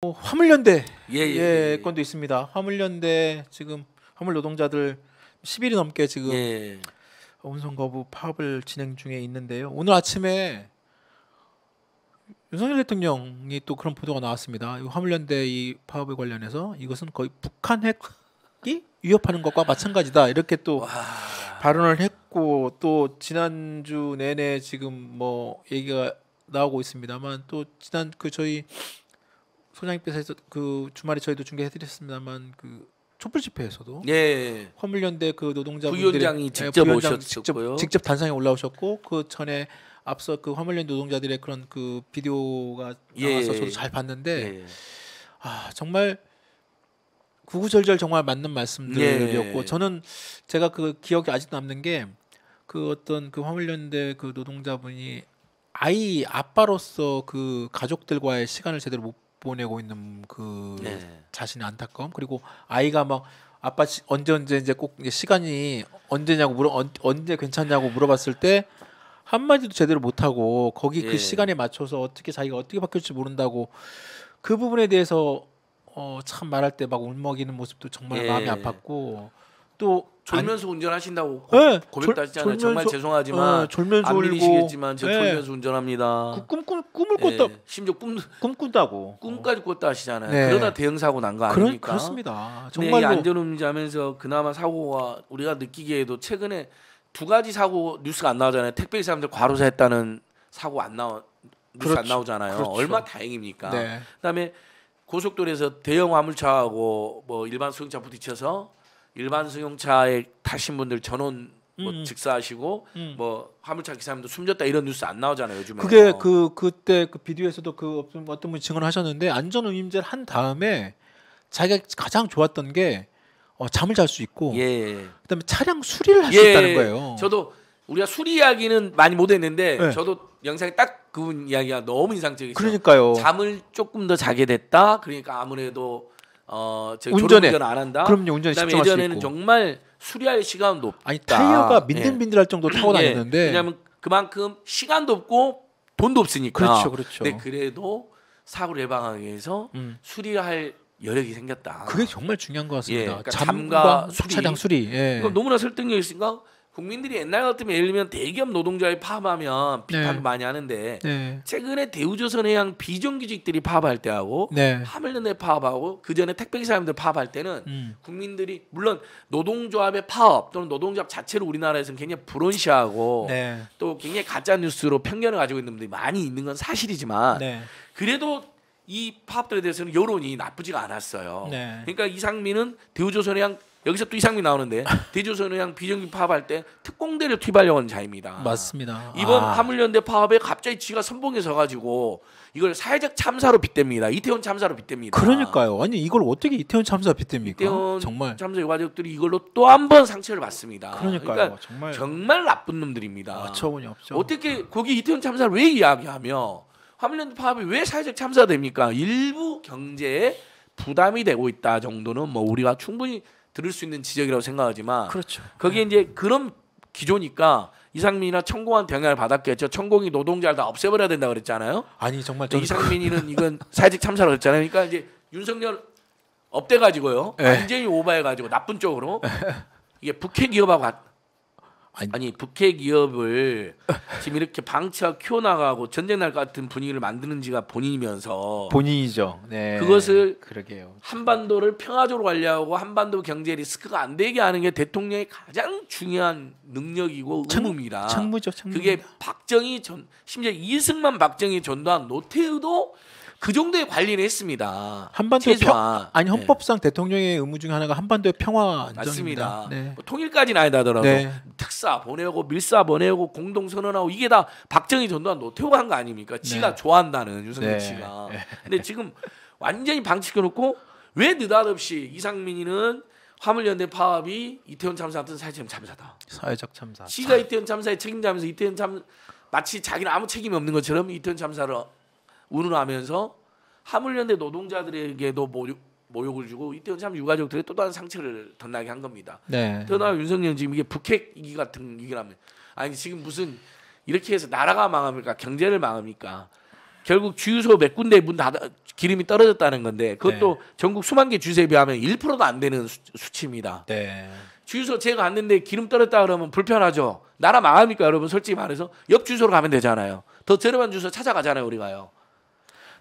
뭐 화물연대 예, 예, 예, 예, 건도 있습니다. 화물연대 지금 화물 노동자들 10일이 넘게 지금 예. 음성 거부 파업을 진행 중에 있는데요. 오늘 아침에 윤석열 대통령이 또 그런 보도가 나왔습니다. 이 화물연대 이 파업에 관련해서 이것은 거의 북한 핵이 위협하는 것과 마찬가지다 이렇게 또 와. 발언을 했고 또 지난주 내내 지금 뭐 얘기가 나오고 있습니다만 또 지난 그 저희 소장님께서 그 주말에 저희도 중계해드렸습니다만 그 촛불 집회에서도 예. 화물연대 예, 예. 그 노동자분들이 부위원장이 예, 직접 오셨고요. 직접, 단상에 올라오셨고 그 전에 앞서 그 화물연대 노동자들의 그런 그 비디오가 나와서 예. 저도 잘 봤는데 예. 아 정말 구구절절 정말 맞는 말씀들이었고 저는 제가 그 기억이 아직도 남는 게 그 어떤 그 화물연대 그 노동자분이 아이 아빠로서 그 가족들과의 시간을 제대로 못 보내고 있는 그 네. 자신의 안타까움 그리고 아이가 막 아빠 시, 언제 언제 이제 꼭 시간이 언제냐고 물어 언, 언제 괜찮냐고 물어봤을 때 한마디도 제대로 못하고 거기 그 예. 시간에 맞춰서 어떻게 자기가 어떻게 바뀔지 모른다고 그 부분에 대해서 어, 참 말할 때 막 울먹이는 모습도 정말 예. 마음이 아팠고 또 졸면서 아니, 운전하신다고 네, 예, 고백도 하시잖아요. 정말 죄송하지만 어, 졸면서 안 믿으시겠지만 저 네. 졸면서 운전합니다. 그 꿈, 꿈, 꿈을 예, 꿨다. 네, 심지어 꿈, 꿈꾼다고. 꿈까지 꿨다 하시잖아요. 네. 그러다 대형 사고 난 거 아닙니까? 그렇습니다 정말로. 안전운전하면서 그나마 사고가 우리가 느끼기에도 최근에 두 가지 사고 뉴스가 안 나오잖아요. 택배 기사람들 과로사 했다는 사고 안 나오 뉴스 그렇죠. 안 나오잖아요. 그렇죠. 얼마 다행입니까? 네. 그다음에 고속도로에서 대형 화물차하고 뭐 일반 승용차 부딪혀서 일반 승용차에 타신 분들 전원 뭐 음. 직사하시고 음. 뭐 화물차 기사님도 숨졌다 이런 뉴스 안 나오잖아요 요즘에. 그게 어. 그 그때 그 비디오에서도 그 어떤 분이 증언하셨는데 안전운임제를 한 다음에 자기가 가장 좋았던 게 어, 잠을 잘 수 있고 예. 그다음에 차량 수리를 할수 예. 있다는 거예요. 저도 우리가 수리 이야기는 많이 못했는데 네. 예. 저도 영상에 딱그분 이야기가 너무 인상적이었어요. 그러니까요. 잠을 조금 더 자게 됐다. 그러니까 아무래도 어, 운전에 안 한다. 그럼요, 운전에 집중할 수 있고. 예전에는 정말 수리할 시간 높다. 아니 타이어가 예. 민들민들할 예. 정도 타고 다녔는데. 예. 왜냐하면 그만큼 시간도 없고 돈도 없으니까. 그렇죠, 그렇죠. 근데 그래도 사고를 예방하기 위해서 음. 수리할 여력이 생겼다. 그게 정말 중요한 것 같습니다. 예, 그러니까 잠과, 잠과 수리. 차량 수리. 예. 너무나 설득력 있으니까 국민들이 옛날 같으면 예를 들면 대기업 노동자에 파업하면 비판을 네. 많이 하는데 네. 최근에 대우조선의양 비정규직들이 파업할 때하고 네. 하물론에 파업하고 그 전에 택배기사 님들 파업할 때는 음. 국민들이 물론 노동조합의 파업 또는 노동조합 자체를 우리나라에서는 굉장히 불온시하고 네. 또 굉장히 가짜 뉴스로 편견을 가지고 있는 분들이 많이 있는 건 사실이지만 네. 그래도 이 파업들에 대해서는 여론이 나쁘지가 않았어요. 네. 그러니까 이상민은 대우조선의양 여기서 또 이상민 나오는데 대조선의향 비정규 파업할 때 특공대를 투입하려는 자입니다. 맞습니다. 이번 아. 파물연대 파업에 갑자기 지가 선봉에 서가지고 이걸 사회적 참사로 빗댑니다. 이태원 참사로 빗댑니다. 그러니까요. 아니 이걸 어떻게 이태원 참사 빗댑니까? 이태원 정말 참사 유가족들이 이걸로 또 한 번 상처를 받습니다. 그러니까요. 그러니까 정말 정말 나쁜 놈들입니다. 어처구니 없죠. 어떻게 거기 이태원 참사를 왜 이야기하며 화물연대 파업이 왜 사회적 참사됩니까? 일부 경제에 부담이 되고 있다 정도는 뭐 우리가 충분히 들을 수 있는 지적이라고 생각하지만 그렇죠. 거기에 네. 이제 그런 기조니까 이상민이나 천공한병행을 받았겠죠. 천공이 노동자를 다 없애버려야 된다 그랬잖아요. 아니 정말 저는... 이상민이는 이건 사회적 참사를 했잖아요. 그러니까 이제 윤석열 업돼가지고요. 네. 완전히 오바해가지고 나쁜 쪽으로 네. 이게 북핵 기업하고 아니, 아니 북해 기업을 지금 이렇게 방치와 키워나가고 전쟁 날 것 같은 분위기를 만드는지가 본인이면서 본인이죠. 네. 그것을 그러게요. 한반도를 평화적으로 관리하고 한반도 경제 리스크가 안 되게 하는 게 대통령의 가장 중요한 능력이고 의무입니다. 청, 청무죠, 청무. 그게 박정희 전 심지어 이승만 박정희 전두환 노태우도 그 정도의 관리를 했습니다. 한반도 평 아니 네. 헌법상 네. 대통령의 의무 중 하나가 한반도의 평화 안전입니다. 맞습니다. 네. 뭐 통일까지는 아니다더라도 네. 특사 보내고 밀사 보내고 공동 선언하고 이게 다 박정희 전두환 노태우가 한 거 아닙니까? 지가 네. 좋아한다는 유승민 네. 씨가. 근데 지금 완전히 방치해놓고 왜 느닷없이 이상민이는 화물연대 파업이 이태원 참사 같은 사회적 참사다. 사회적 참사. 지가 이태원 참사에 책임자면서 이태원 참 마치 자기는 아무 책임이 없는 것처럼 이태원 참사를 운운하면서 하물련대 노동자들에게도 모욕, 모욕을 주고 이때는 참 유가족들의 또 다른 상처를 덧나게 한 겁니다. 네. 더나 윤석열 지금 이게 북핵 이기 같은 얘기라면 아니 지금 무슨 이렇게 해서 나라가 망합니까? 경제를 망합니까? 결국 주유소 몇 군데 문 닫아 기름이 떨어졌다는 건데 그것도 네. 전국 수만 개주유에 비하면 1%도 안 되는 수, 치입니다 네. 주유소 제가 갔는데 기름 떨어다 그러면 불편하죠. 나라 망합니까 여러분 솔직히 말해서 옆 주유소로 가면 되잖아요. 더 저렴한 주유소 찾아가잖아요 우리가요.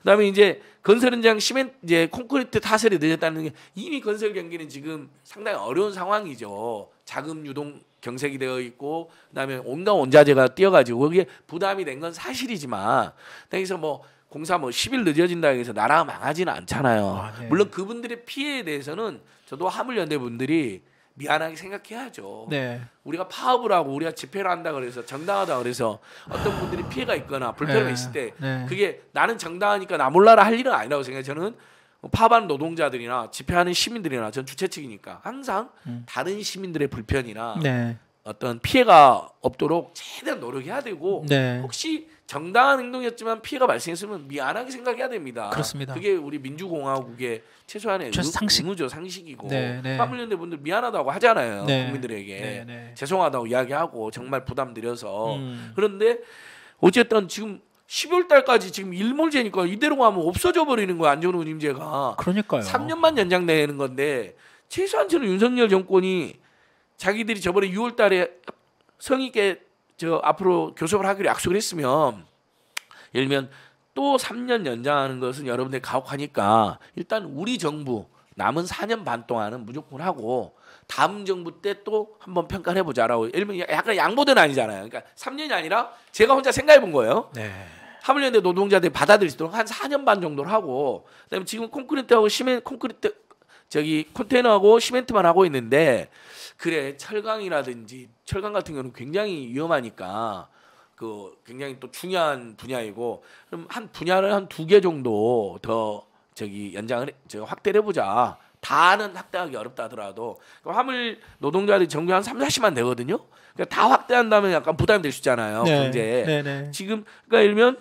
그다음에 이제 건설 현장 시멘 이제 콘크리트 타설이 늦었다는 게 이미 건설 경기는 지금 상당히 어려운 상황이죠. 자금 유동 경색이 되어 있고 그다음에 온갖 원자재가 뛰어가지고 거기에 부담이 된 건 사실이지만 그래서 뭐 공사 뭐 10일 늦어진다 해서 나라가 망하지는 않잖아요. 아, 네. 물론 그분들의 피해에 대해서는 저도 화물연대 분들이 미안하게 생각해야죠. 네. 우리가 파업을 하고 우리가 집회를 한다 그래서 정당하다 그래서 어떤 분들이 피해가 있거나 불편이 네. 있을 때 네. 그게 나는 정당하니까 나 몰라라 할 일은 아니라고 생각해 요 저는 파반 노동자들이나 집회하는 시민들이나 전 주최 측이니까 항상 음. 다른 시민들의 불편이나 네. 어떤 피해가 없도록 최대한 노력해야 되고 네. 혹시 정당한 행동이었지만 피해가 발생했으면 미안하게 생각해야 됩니다. 그렇습니다. 그게 우리 민주공화국의 최소한의 최소 상식. 의무죠 상식이고 네, 네. 파물련대 분들 미안하다고 하잖아요 네. 국민들에게 네, 네. 죄송하다고 이야기하고 정말 부담드려서 음. 그런데 어쨌든 지금 12월 달까지 지금 일몰제니까 이대로 가면 뭐 없어져 버리는 거야 안전훈 임제가. 그러니까요. 3년만 연장되는 건데 최소한 저는 윤석열 정권이 자기들이 저번에 6월 달에 성의계 저 앞으로 교섭을 하기로 약속을 했으면 예를 들면 또 3년 연장하는 것은 여러분들이 가혹하니까 일단 우리 정부 남은 4년 반 동안은 무조건 하고 다음 정부 때 또 한번 평가를 해보자라고 예를 들면 약간 양보된 아니잖아요. 그러니까 3년이 아니라 제가 혼자 생각해 본 거예요. 네. 하물련대 노동자들이 받아들일 수 있도록 한 4년 반 정도를 하고 그다음에 지금 콘크리트하고 시멘 콘크리트 저기 컨테이너하고 시멘트만 하고 있는데 그래 철강이라든지 철강 같은 경우는 굉장히 위험하니까 그 굉장히 또 중요한 분야이고 그럼 한 분야를 한 두 개 정도 더 저기 연장을 저 확대해 보자. 다는 확대하기 어렵다 하더라도 화물 노동자들이 정규 한 3, 40만 되거든요. 그러니까 다 확대한다면 약간 부담이 될 수 있잖아요. 네, 경제 네, 네. 지금 그러니까 예를 들면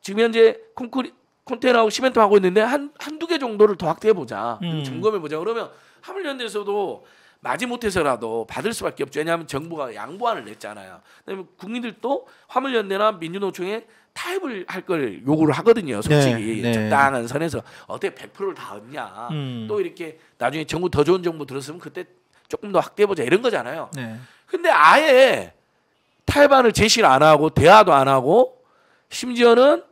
지금 현재 콘크리 콘테이너하고 시멘트하고 있는데 한 한두 개 정도를 더 확대해 보자. 음. 점검해 보자. 그러면 하물련대에서도 마지못해서라도 받을 수밖에 없죠. 왜냐하면 정부가 양보안을 냈잖아요. 그다음에 국민들도 화물연대나 민주노총에 타협을 할 걸 요구를 하거든요. 네, 솔직히 네, 네. 적당한 선에서 어떻게 100%를 다 얻냐. 음. 또 이렇게 나중에 정부 더 좋은 정부 들었으면 그때 조금 더 확대해보자 이런 거잖아요. 네. 근데 아예 타협안을 제시를 안 하고 대화도 안 하고 심지어는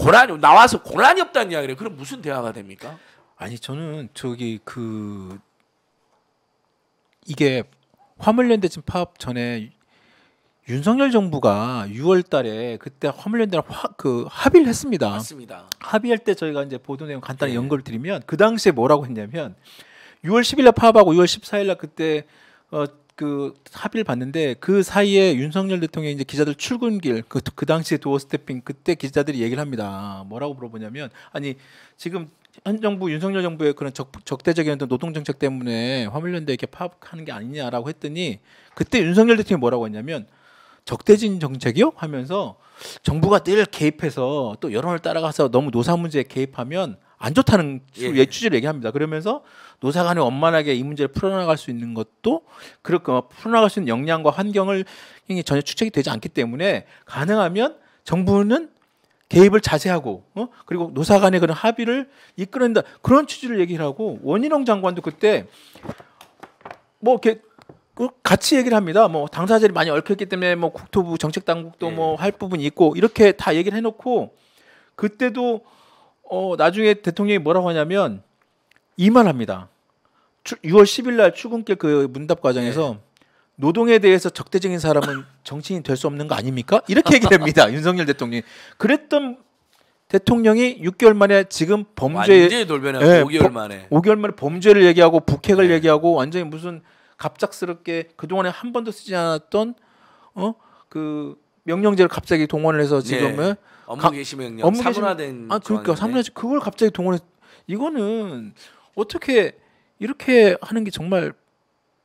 고난이 나와서 고난이 없다는 이야기를 그럼 무슨 대화가 됩니까? 아니 저는 저기 그 이게 화물연대 지금 파업 전에 윤석열 정부가 6월달에 그때 화물연대랑 화, 그 합의를 했습니다. 맞습니다. 합의할 때 저희가 이제 보도 내용 간단히 네. 연결 을 드리면 그 당시에 뭐라고 했냐면 6월 10일날 파업하고 6월 14일날 그때 어, 그 합의를 봤는데 그 사이에 윤석열 대통령이 이제 기자들 출근길 그, 그 당시에 도어 스태핑 그때 기자들이 얘기를 합니다. 뭐라고 물어보냐면 아니 지금 현 정부 윤석열 정부의 그런 적, 적대적인 노동 정책 때문에 화물연대 이렇게 파업하는 게 아니냐라고 했더니 그때 윤석열 대통령이 뭐라고 했냐면 적대진 정책이요 하면서 정부가 늘 개입해서 또 여론을 따라가서 너무 노사 문제에 개입하면 안 좋다는 예. 예. 취지를 얘기합니다. 그러면서 노사간에 원만하게 이 문제를 풀어나갈 수 있는 것도 그렇게 풀어나갈 수 있는 역량과 환경을 전혀 추측이 되지 않기 때문에 가능하면 정부는 개입을 자세하고 어? 그리고 노사간의 그런 합의를 이끌어낸다 그런 취지를 얘기를 하고 원희룡 장관도 그때 뭐 이렇게 그 같이 얘기를 합니다. 뭐 당사자들이 많이 얽혀있기 때문에 뭐 국토부 정책 당국도 예. 뭐할 부분이 있고 이렇게 다 얘기를 해놓고 그때도 어, 나중에 대통령이 뭐라고 하냐면 이말 합니다. 6월 10일 날 출근길 그 문답 과정에서 네. 노동에 대해서 적대적인 사람은 정치인이 될 수 없는 거 아닙니까? 이렇게 얘기됩니다 윤석열 대통령이. 그랬던 대통령이 6개월 만에 지금 범죄 완전히 돌변하 네, 예, 5개월 만에 5개월 만에 범죄를 얘기하고 북핵을 네. 얘기하고 완전히 무슨 갑작스럽게 그동안에 한 번도 쓰지 않았던 어그 명령제를 갑자기 동원을 해서 지금은 네. 업무 개시 명령 사문화된 아 그러니까 사문화 그걸 갑자기 동원해 이거는 어떻게 이렇게 하는 게 정말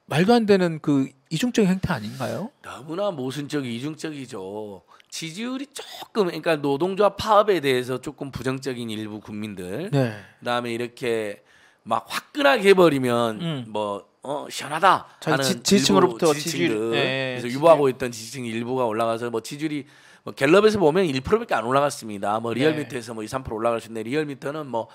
말도 안 되는 그 이중적인 행태 아닌가요? 너무나 모순적 이중적이죠. 지지율이 조금 그러니까 노동조합 파업에 대해서 조금 부정적인 일부 국민들 네. 그다음에 이렇게 막 화끈하게 해버리면 음. 뭐어 시원하다 하는 지, 지층으로부터 지지층들 네, 그래서 유보하고 있던 지지층 일부가 올라가서 뭐 지지율이 뭐 갤럽에서 보면 1%밖에 안 올라갔습니다. 뭐 네. 리얼미터에서 네. 뭐2% 3% 올라갈 수 있는데 리얼미터는 뭐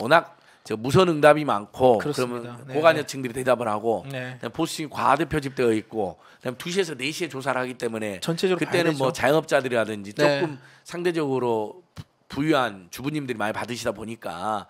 워낙 저 무선 응답이 많고 그렇습니다. 그러면 네. 고관여층들이 대답을 하고 네. 보수층이 과대 표집되어 있고 그다음 2시에서 4시에 조사를 하기 때문에 전체적으로 그때는 뭐 자영업자들이라든지 네. 조금 상대적으로 부유한 주부님들이 많이 받으시다 보니까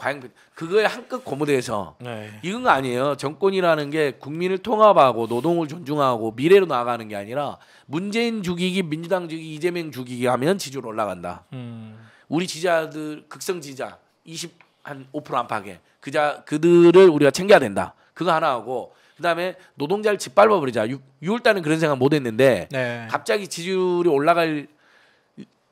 과연 그거에 한껏 고무돼서 네. 이건 거 아니에요. 정권이라는 게 국민을 통합하고 노동을 존중하고 미래로 나아가는 게 아니라 문재인 죽이기, 민주당 죽이기, 이재명 죽이기 하면 지지율 올라간다. 음. 우리 지자들 극성 지자 20 한 5% 안팎에 그자 그들을 우리가 챙겨야 된다. 그거 하나 하고 그다음에 노동자를 짓밟아 버리자. 6, 월달은 그런 생각 못 했는데 네. 갑자기 지지율이 올라갈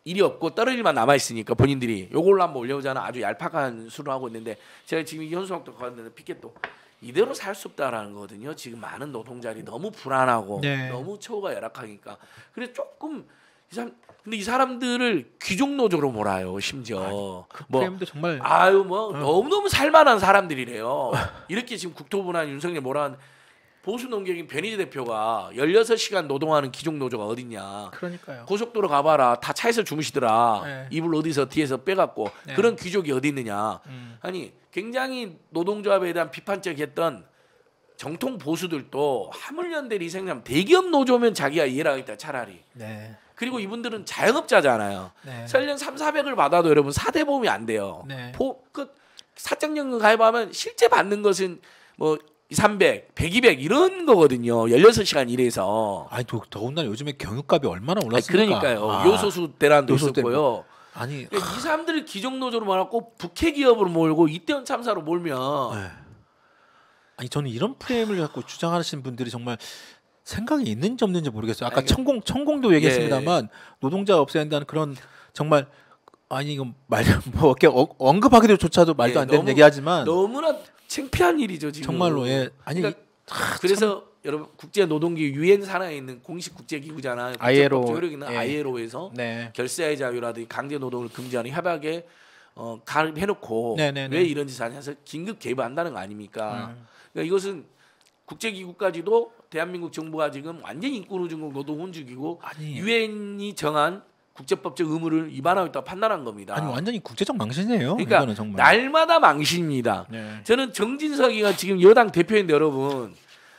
일이 없고 떨어 질만 남아 있으니까 본인들이 요걸로 한번 올려보자는 아주 얄팍한 수를 하고 있는데 제가 지금 현수막도 걸는데 피켓도 이대로 살 수 없다라는 거거든요. 지금 많은 노동자들이 너무 불안하고 네. 너무 처우가 열악하니까 그래 조금 이상 근데 이 사람들을 귀족 노조로 몰아요 심지어 아, 그 뭐 정말... 아유 뭐 어. 너무 너무 살만한 사람들이래요. 이렇게 지금 국토부나 윤석열 몰아 보수 농객인 베니즈 대표가 16시간 노동하는 기종 노조가 어딨냐. 그러니까요. 고속도로 가봐라. 다 차에서 주무시더라. 네. 이불 어디서 뒤에서 빼갖고 네. 그런 귀족이 어디 있느냐. 음. 아니 굉장히 노동조합에 대한 비판적이었던 정통 보수들도 하물련대 리생남 대기업 노조면 자기가 이해를 하겠다 차라리. 네. 그리고 이분들은 자영업자잖아요. 네. 설령 3, 400을 받아도 여러분 사대 보험이 안 돼요. 네. 보, 그 사적연금 가입하면 실제 받는 것은 뭐 300, 100, 200 이런 거거든요. 16시간 이래서 아니 더, 더군다나 요즘에 경유값이 얼마나 올랐습니까? 아니, 그러니까요. 아. 요소수 대란도 요소수 있었고요. 뭐. 아니 그러니까 이 사람들을 기정노조로 말하고 북해 기업으로 몰고 이태원 참사로 몰면 네. 아니 저는 이런 프레임을 갖고 주장하시는 분들이 정말 생각이 있는지 없는지 모르겠어요. 아까 아니, 천공 천공도 얘기했습니다만 예. 노동자 없애야 한다는 그런 정말 아니 이건 말뭐 이렇게 언급하기도 조차도 말도 예, 안 되는 너무, 얘기하지만 너무나 창피한 일이죠 지금. 정말로 예. 아니 그러니까 하, 아, 그래서 참... 여러분 국제 노동기 유엔 산하에 있는 공식 국제 기구잖아. 아예로 조력 있는 예. 로에서 네. 결사의 자유라든지 강제 노동을 금지하는 협약에 어, 가입해놓고 네, 네, 네, 왜 이런 짓을 하냐서 긴급 개입한다는 거 아닙니까? 음. 그러니까 이것은 국제 기구까지도 대한민국 정부가 지금 완전히 인권우중국 노동훈주기고 유엔이 정한 국제법적 의무를 위반하고 있다고 판단한 겁니다. 아니 완전히 국제적 망신이에요. 그러니까 날마다 망신입니다. 네. 저는 정진석이가 지금 여당 대표인데 여러분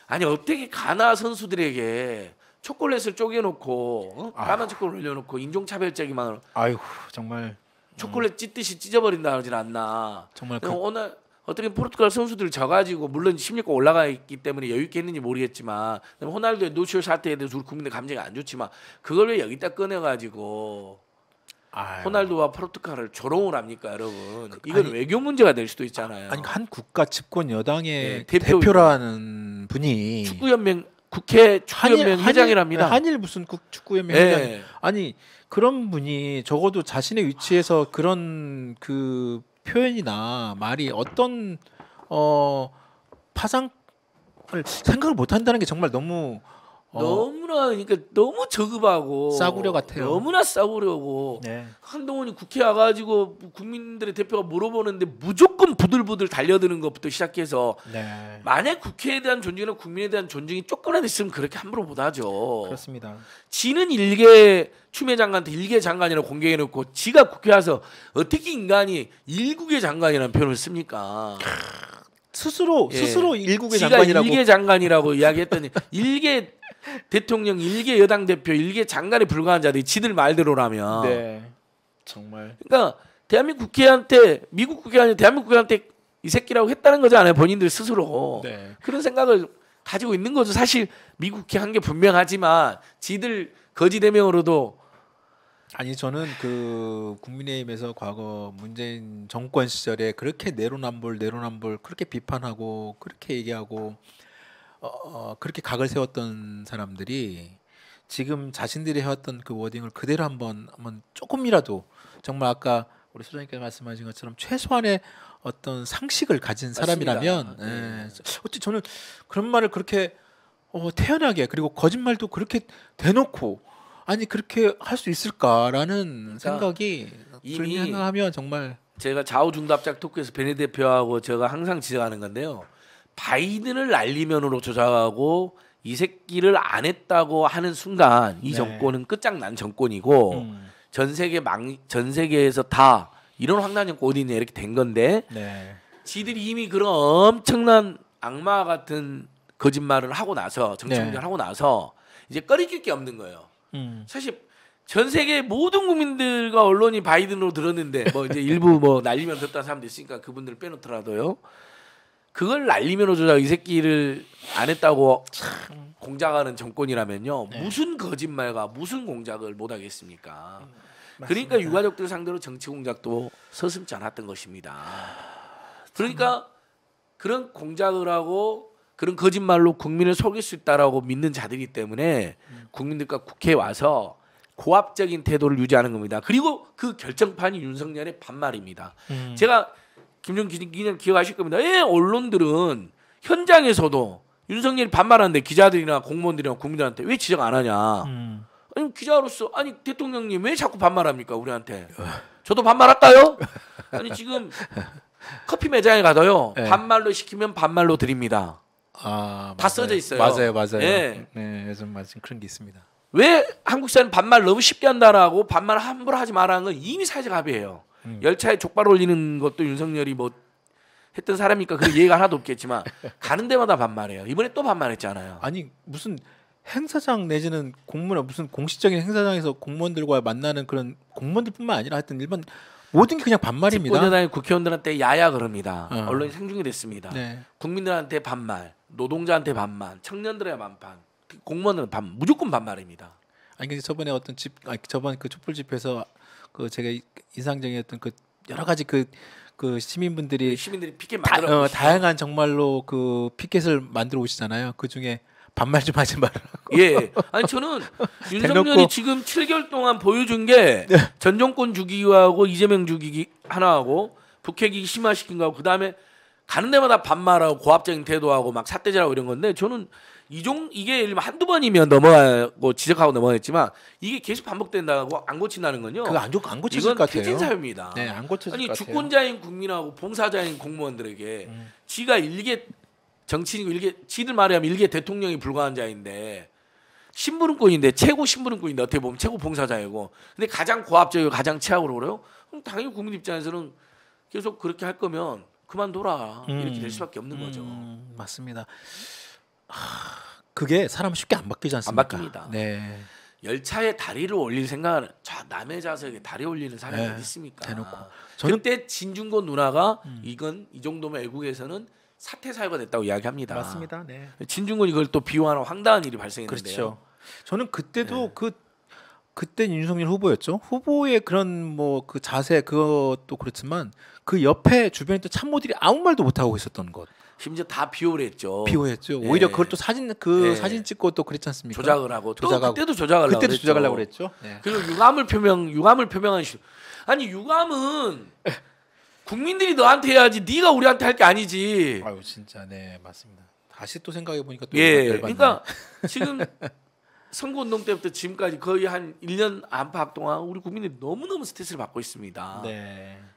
아니 어떻게 가나 선수들에게 초콜릿을 쪼개놓고 어? 아. 까만 초콜릿 올려놓고 인종차별적이만 아이고 정말 초콜릿 찢듯이 찢어버린다 그러진 않나. 정말 그... 오늘 어떻게 포르투갈 선수들 을 져가지고 물론 16강 올라가 있기 때문에 여유 있게 했는지 모르겠지만 호날두의 노출 사태에 대해서 우리 국민들 감정이 안 좋지만 그걸 왜 여기다 꺼내가지고 아유. 호날두와 포르투갈을 조롱을 합니까 여러분 이건 아니, 외교 문제가 될 수도 있잖아요 아니 한 국가 집권 여당의 네, 대표, 라는 분이 축구연맹 국회 축구연맹 한일, 회장이랍니다 한일, 한일 무슨 국, 축구연맹 네. 회장 아니 그런 분이 적어도 자신의 위치에서 그런 그 표현이나 말이 어떤 어 파상을 생각을 못 한다는 게 정말 너무 어. 너무나 그러니까 너무 저급하고 싸구려 같아요. 너무나 싸구려고 네. 한동훈이 국회 와가지고 국민들의 대표가 물어보는데 무조건 부들부들 달려드는 것부터 시작해서 네. 만약 국회에 대한 존중이나 국민에 대한 존중이 조금이라도 있으면 그렇게 함부로 못하죠. 그렇습니다. 지는 일개 추미애 장관한테 일개 장관이라고 공개해놓고 지가 국회 와서 어떻게 인간이 일국의 장관이라는 표현을 씁니까? 스스로 예. 스스로 일국의 장관이라고 일개 장관이라고 이야기했더니 일개 대통령 일개 여당 대표 일개 장관에 불과한 자들이 지들 말대로라면 네. 정말 그러니까 대한민국 국회한테 미국 국회한테 대한민국 국회한테 이 새끼라고 했다는 거잖아요 본인들 스스로 네. 그런 생각을 가지고 있는 거죠 사실 미국 국회 한게 분명하지만 지들 거지 대명으로도 아니 저는 그 국민의힘에서 과거 문재인 정권 시절에 그렇게 내로남불 내로남불 그렇게 비판하고 그렇게 얘기하고 어, 어, 그렇게 각을 세웠던 사람들이 지금 자신들이 해왔던 그 워딩을 그대로 한번 한번 조금이라도 정말 아까 우리 소장님께서 말씀하신 것처럼 최소한의 어떤 상식을 가진 사람이라면 아, 예, 네. 어찌 저는 그런 말을 그렇게 어, 태연하게 그리고 거짓말도 그렇게 대놓고 아니 그렇게 할 수 있을까라는 그러니까 생각이 이미 생각하면 정말 제가 좌우중답작 토크에서 베네 대표하고 제가 항상 지적하는 건데요. 바이든을 날리면으로 조작하고 이 새끼를 안 했다고 하는 순간 이 네. 정권은 끝장난 정권이고 음. 전 세계 망, 전 세계에서 다 이런 황당 정권 어디 이렇게 된 건데 네. 지들이 이미 그런 엄청난 악마 같은 거짓말을 하고 나서 정치공작을 네. 하고 나서 이제 꺼리낄 게 없는 거예요. 음. 사실 전 세계 모든 국민들과 언론이 바이든으로 들었는데 뭐 이제 일부 뭐 날리면 됐다는 사람도 있으니까 그분들을 빼놓더라도요. 그걸 날리면 오조자 이 새끼를 안 했다고 참 공작하는 정권이라면요 네. 무슨 거짓말과 무슨 공작을 못 하겠습니까? 음, 그러니까 유가족들 상대로 정치 공작도 서슴지 않았던 것입니다. 그러니까 그런 공작을 하고 그런 거짓말로 국민을 속일 수 있다라고 믿는 자들이기 때문에 음. 국민들과 국회에 와서 고압적인 태도를 유지하는 겁니다. 그리고 그 결정판이 윤석열의 반말입니다. 음. 제가 김종기 기자 기억하실 겁니다. 예, 언론들은 현장에서도 윤석열 반말하는데 기자들이나 공무원들이나 국민들한테 왜 지적 안 하냐. 음. 아니 기자로서 아니 대통령님 왜 자꾸 반말합니까 우리한테. 저도 반말할까요? 아니 지금 커피 매장에 가도요 네. 반말로 시키면 반말로 드립니다. 아, 다 써져 있어요. 맞아요, 맞아요. 예. 네, 요즘 말 그런 게 있습니다. 왜 한국 사람 반말 너무 쉽게 한다라고 반말 함부로 하지 말라는 건 이미 사회적 합의예요. 음. 열차에 족발 올리는 것도 윤석열이 뭐 했던 사람이니까 그 이해가 하나도 없겠지만 가는 데마다 반말해요. 이번에 또 반말했잖아요. 아니 무슨 행사장 내지는 공무원 무슨 공식적인 행사장에서 공무원들과 만나는 그런 공무원들뿐만 아니라 하여튼 일반 모든 게 그냥 반말입니다. 집권여당의 국회의원들한테 야야 그럽니다. 어. 언론이 생중계 됐습니다. 네. 국민들한테 반말, 노동자한테 반말, 청년들의 반반, 공무원은 들반 무조건 반말입니다. 아니 근데 저번에 어떤 집, 아니 저번 그 촛불 집회에서 그 제가 인상적이었던 그 여러 가지 그그 그 시민분들이 그 시민들이 피켓 만들어 어, 다양한 정말로 그 피켓을 만들어 오시잖아요. 그 중에 반말 좀 하지 말라고. 예. 아니 저는 윤석열이 지금 7개월 동안 보여준 게 네. 전정권 주기하고 이재명 주기 하나하고 북핵이 심화시킨 거하고 그다음에 가는 데마다 반말하고 고압적인 태도하고 막 삿대질하고 이런 건데 저는 이종 이게 한두 번이면 넘어가고 뭐 지적하고 넘어가겠지만 이게 계속 반복된다고 안 고친다는 건요. 그안 고안 고칠 것 같아요. 이건 사유입니다. 네, 안 고칠 아니 주권자인 국민하고 봉사자인 공무원들에게 음. 지가 일개 정치인이고 일개 지들 말하면 일개 대통령이 불과한 자인데 신부름꾼인데 최고 신부름꾼인데 어떻게 보면 최고 봉사자이고 근데 가장 고압적이고 가장 최악으로 그래요? 그럼 당연히 국민 입장에서는 계속 그렇게 할 거면 그만둬라 음. 이렇게 될 음. 수밖에 없는 음. 거죠. 맞습니다. 그게 사람 쉽게 안 바뀌지 않습니까? 안 바뀝니다. 네. 열차에 다리를 올릴 생각은 자, 남의 좌석에 다리 올리는 사람이 네, 있습니까? 대놓고. 저는... 그때 진중권 누나가 음. 이건 이 정도면 외국에서는 사태 사유가 됐다고 이야기합니다. 맞습니다. 네. 진중권 이걸 그또 비호하는 황당한 일이 발생했는데요. 그렇죠. 저는 그때도 네. 그 그때 윤석열 후보였죠. 후보의 그런 뭐 그 자세 그것도 그렇지만 그 옆에 주변에 또 참모들이 아무 말도 못 하고 있었던 것. 심지어 다 비호했죠. 비호했죠. 오히려 예. 그걸 또 사진 그 예. 사진 찍고 또 그랬지 않습니까? 조작을 하고 조작하고. 그때도 조작을 그때도 죠 조작하려고 그랬죠. 예. 그리고 유감을 표명 유감을 표명한 시 아니 유감은 예. 국민들이 너한테 해야지 네가 우리한테 할 게 아니지. 아유 진짜 네 맞습니다. 다시 또 생각해 보니까 또 예. 그러니까 지금 선거운동 때부터 지금까지 거의 한 1년 안팎 동안 우리 국민들이 너무너무 스트레스를 받고 있습니다. 네.